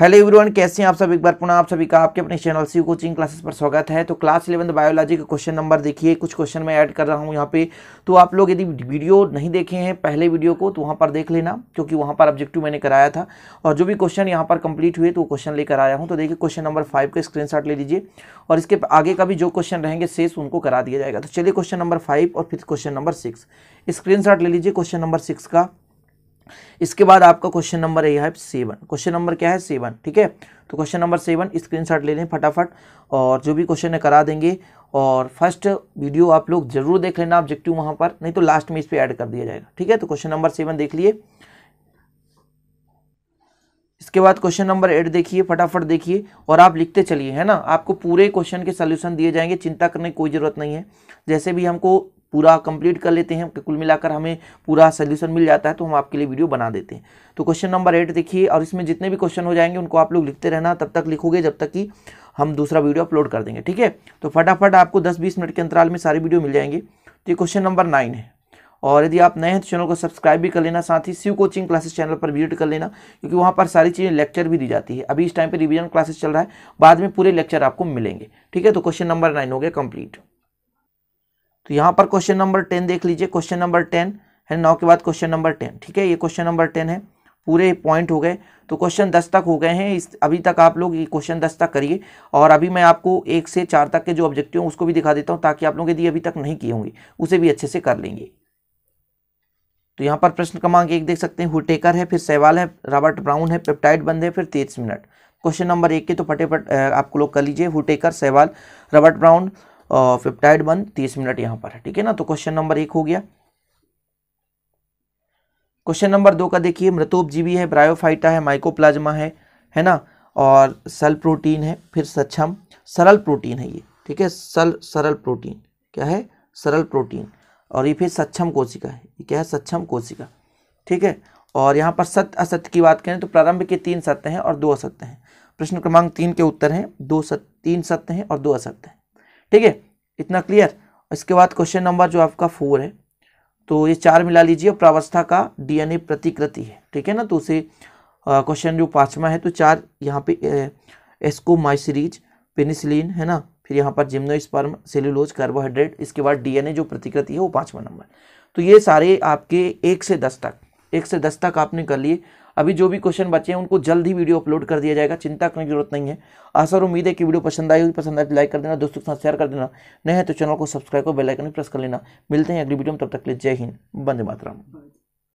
hello everyone कैसे हैं आप सब एक बार पुनः आप सभी का आपके अपने चैनल सी कोचिंग क्लासेस पर स्वागत है तो क्लास इलेवंथ बायोलॉजी का क्वेश्चन नंबर देखिए कुछ क्वेश्चन मैं ऐड कर रहा हूं यहाँ पे तो आप लोग यदि वीडियो नहीं देखे हैं पहले वीडियो को तो वहाँ पर देख लेना क्योंकि वहाँ पर ऑब्जेक्टिव मैंने कराया था और जो भी क्वेश्चन यहाँ पर कंप्लीट हुए तो क्वेश्चन लेकर आया हूँ तो देखिए क्वेश्चन नंबर फाइव का स्क्रीन ले लीजिए और इसके आगे का भी जो क्वेश्चन रहेंगे सेस उनको करा दिया जाएगा तो चलिए क्वेश्चन नंबर फाइव और फिर क्वेश्चन नंबर सिक्स स्क्रीन ले लीजिए क्वेश्चन नंबर सिक्स का इसके बाद आपका क्वेश्चन नंबर यह है सेवन क्वेश्चन नंबर क्या है सेवन ठीक है तो क्वेश्चन नंबर सेवन स्क्रीनशॉट ले लें फटाफट और जो भी क्वेश्चन है करा देंगे और फर्स्ट वीडियो आप लोग जरूर देख लेना ऑब्जेक्टिव वहां पर नहीं तो लास्ट में इस पर ऐड कर दिया जाएगा ठीक है तो क्वेश्चन नंबर सेवन देख लिए इसके बाद क्वेश्चन नंबर एट देखिए फटाफट देखिए और आप लिखते चलिए है ना आपको पूरे क्वेश्चन के सोल्यूशन दिए जाएंगे चिंता करने की कोई ज़रूरत नहीं है जैसे भी हमको पूरा कंप्लीट कर लेते हैं कुल मिलाकर हमें पूरा सोल्यूशन मिल जाता है तो हम आपके लिए वीडियो बना देते हैं तो क्वेश्चन नंबर एट देखिए और इसमें जितने भी क्वेश्चन हो जाएंगे उनको आप लोग लिखते रहना तब तक लिखोगे जब तक कि हम दूसरा वीडियो अपलोड कर देंगे ठीक है तो फटाफट आपको दस बीस मिनट के अंतराल में सारे वीडियो मिल जाएंगे तो ये क्वेश्चन नंबर नाइन है और यदि आप नए हैं तो चैनल को सब्सक्राइब भी कर लेना साथ ही शिव कोचिंग क्लासेस चैनल पर विजिट कर लेना क्योंकि वहाँ पर सारी चीज़ें लेक्चर भी दी जाती है अभी इस टाइम पर रिवीजन क्लासेस चल रहा है बाद में पूरे लेक्चर आपको मिलेंगे ठीक है तो क्वेश्चन नंबर नाइन हो गया कंप्लीट तो यहाँ पर क्वेश्चन नंबर टेन देख लीजिए क्वेश्चन नंबर टेन है नौ के बाद क्वेश्चन नंबर टेन ठीक है ये क्वेश्चन नंबर टेन है पूरे पॉइंट हो गए तो क्वेश्चन दस तक हो गए हैं इस अभी तक आप लोग ये क्वेश्चन दस तक करिए और अभी मैं आपको एक से चार तक के जो ऑब्जेक्टिव हैं उसको भी दिखा देता हूँ ताकि आप लोग यदि अभी तक नहीं किए होंगे उसे भी अच्छे से कर लेंगे तो यहाँ पर प्रश्न क्रमांक एक देख सकते हैं हुटेकर है फिर सहवाल है रॉबर्ट ब्राउन है पेप्टाइड बंद है फिर तेईस मिनट क्वेश्चन नंबर एक के तो फटेफट आपको लोग कर लीजिए हुटेकर सहवाल रॉबर्ट ब्राउन फिफ्टाइड वन तीस मिनट यहां पर है ठीक है ना तो क्वेश्चन नंबर एक हो गया क्वेश्चन नंबर दो का देखिए मृतोपजीवी है ब्रायोफाइटा है माइकोप्लाज्मा है है ना और सल प्रोटीन है फिर सक्षम सरल प्रोटीन है ये ठीक है सल सरल प्रोटीन क्या है सरल प्रोटीन और ये फिर सक्षम कोशिका है ये क्या है सक्षम कोशिका ठीक है और यहाँ पर सत्य असत्य की बात करें तो प्रारंभ के तीन सत्य हैं और दो असत्य हैं प्रश्न क्रमांक तीन के उत्तर हैं दो सत्य तीन सत्य हैं और दो असत्य हैं ठीक है इतना क्लियर इसके बाद क्वेश्चन नंबर जो आपका फोर है तो ये चार मिला लीजिए प्रावस्था का डीएनए प्रतिकृति है ठीक है ना तो उसे क्वेश्चन जो पाँचवा है तो चार यहाँ पे एस्को माइसरीज पेनिसिलिन है ना फिर यहाँ पर जिम्नोस्पर्म सेल्यूलोज कार्बोहाइड्रेट इसके बाद डीएनए जो प्रतिकृति है वो पाँचवा नंबर तो ये सारे आपके एक से दस तक एक से दस तक आपने कर लिए अभी जो भी क्वेश्चन बचे हैं उनको जल्द ही वीडियो अपलोड कर दिया जाएगा चिंता करने की जरूरत नहीं है और उम्मीद है कि वीडियो पसंद आई होगी पसंद आए तो लाइक कर देना दोस्तों के साथ शेयर कर देना नए हैं तो चैनल को सब्सक्राइब और बेलाइकन भी प्रेस कर लेना मिलते हैं अगली वीडियो में तब तक के लिए जय हिंद बंदे मातराम